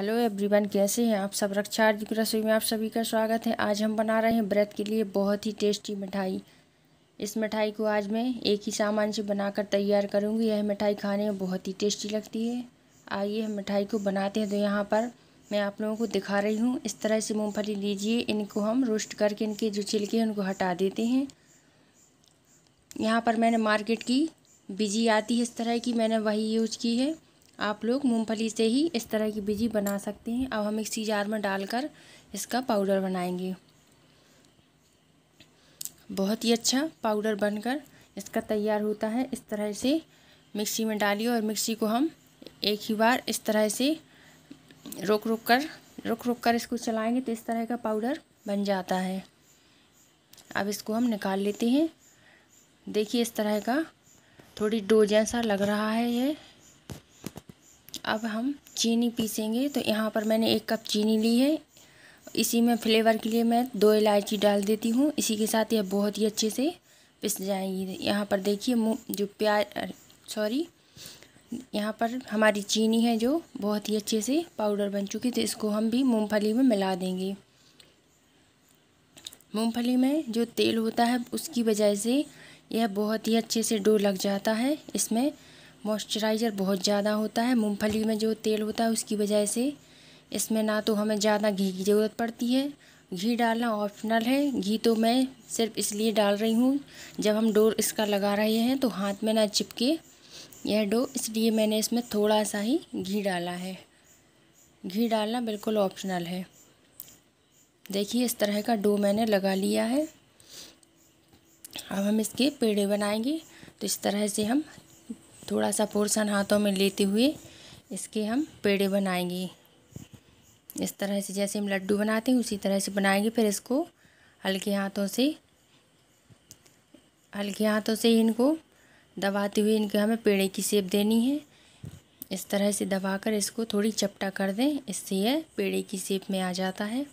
hello everyone कैसे हैं आप सब रक्षा आर्जी की रसोई में आप सभी का स्वागत है आज हम बना रहे हैं व्रत के लिए बहुत ही टेस्टी मिठाई इस मिठाई को आज मैं एक ही सामान से बनाकर तैयार करूंगी यह मिठाई खाने में बहुत ही टेस्टी लगती है आइए हम मिठाई को बनाते हैं तो यहाँ पर मैं आप लोगों को दिखा रही हूँ इस तरह से मूँगफली लीजिए इनको हम रोस्ट करके इनके जो छिलके हैं उनको हटा देते हैं यहाँ पर मैंने मार्केट की बिजी आती है इस तरह की मैंने वही यूज की है आप लोग मूंगफली से ही इस तरह की बिजी बना सकते हैं अब हम मिक्सी जार में डालकर इसका पाउडर बनाएंगे बहुत ही अच्छा पाउडर बनकर इसका तैयार होता है इस तरह से मिक्सी में डालिए और मिक्सी को हम एक ही बार इस तरह से रोक रोक कर रुक रुक कर इसको चलाएंगे तो इस तरह का पाउडर बन जाता है अब इसको हम निकाल लेते हैं देखिए इस तरह का थोड़ी डो जैसा लग रहा है ये अब हम चीनी पीसेंगे तो यहाँ पर मैंने एक कप चीनी ली है इसी में फ्लेवर के लिए मैं दो इलायची डाल देती हूँ इसी के साथ यह बहुत ही अच्छे से पिस जाएंगी यहाँ पर देखिए जो प्याज सॉरी यहाँ पर हमारी चीनी है जो बहुत ही अच्छे से पाउडर बन चुकी तो इसको हम भी मूंगफली में मिला देंगे मूंगफली में जो तेल होता है उसकी वजह से यह बहुत ही अच्छे से डो लग जाता है इसमें मॉइस्चराइज़र बहुत ज़्यादा होता है मूंगफली में जो तेल होता है उसकी वजह से इसमें ना तो हमें ज़्यादा घी की ज़रूरत पड़ती है घी डालना ऑप्शनल है घी तो मैं सिर्फ इसलिए डाल रही हूँ जब हम डोर इसका लगा रहे हैं तो हाथ में ना चिपके यह डो इसलिए मैंने इसमें थोड़ा सा ही घी डाला है घी डालना बिल्कुल ऑप्शनल है देखिए इस तरह का डो मैंने लगा लिया है अब हम इसके पेड़े बनाएंगे तो इस तरह से हम थोड़ा सा पोर्शन हाथों में लेते हुए इसके हम पेड़े बनाएंगे इस तरह से जैसे हम लड्डू बनाते हैं उसी तरह से बनाएंगे फिर इसको हल्के हाथों से हल्के हाथों से इनको दबाते हुए इनके हमें पेड़े की सेप देनी है इस तरह से दबाकर इसको थोड़ी चपटा कर दें इससे यह पेड़े की सेप में आ जाता है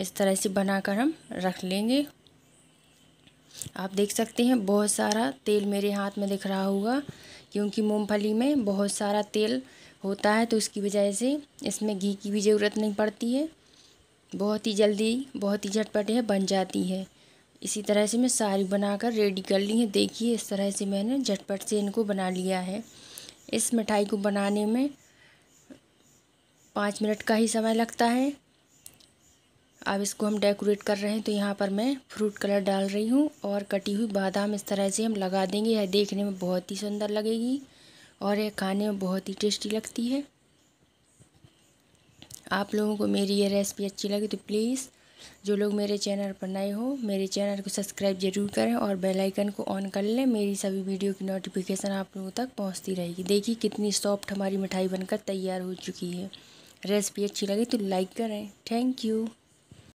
इस तरह से बनाकर हम रख लेंगे आप देख सकते हैं बहुत सारा तेल मेरे हाथ में दिख रहा होगा क्योंकि मूंगफली में बहुत सारा तेल होता है तो उसकी वजह से इसमें घी की भी ज़रूरत नहीं पड़ती है बहुत ही जल्दी बहुत ही झटपट है बन जाती है इसी तरह से मैं सारी बनाकर रेडी कर ली है देखिए इस तरह से मैंने झटपट से इनको बना लिया है इस मिठाई को बनाने में पाँच मिनट का ही समय लगता है अब इसको हम डेकोरेट कर रहे हैं तो यहाँ पर मैं फ्रूट कलर डाल रही हूँ और कटी हुई बादाम इस तरह से हम लगा देंगे यह देखने में बहुत ही सुंदर लगेगी और यह खाने में बहुत ही टेस्टी लगती है आप लोगों को मेरी ये रेसिपी अच्छी लगे तो प्लीज़ जो लोग मेरे चैनल पर नए हो मेरे चैनल को सब्सक्राइब जरूर करें और बेल आइकन को ऑन कर लें मेरी सभी वीडियो की नोटिफिकेशन आप लोगों तक पहुंचती रहेगी देखिए कितनी सॉफ्ट हमारी मिठाई बनकर तैयार हो चुकी है रेसिपी अच्छी लगी तो लाइक करें थैंक यू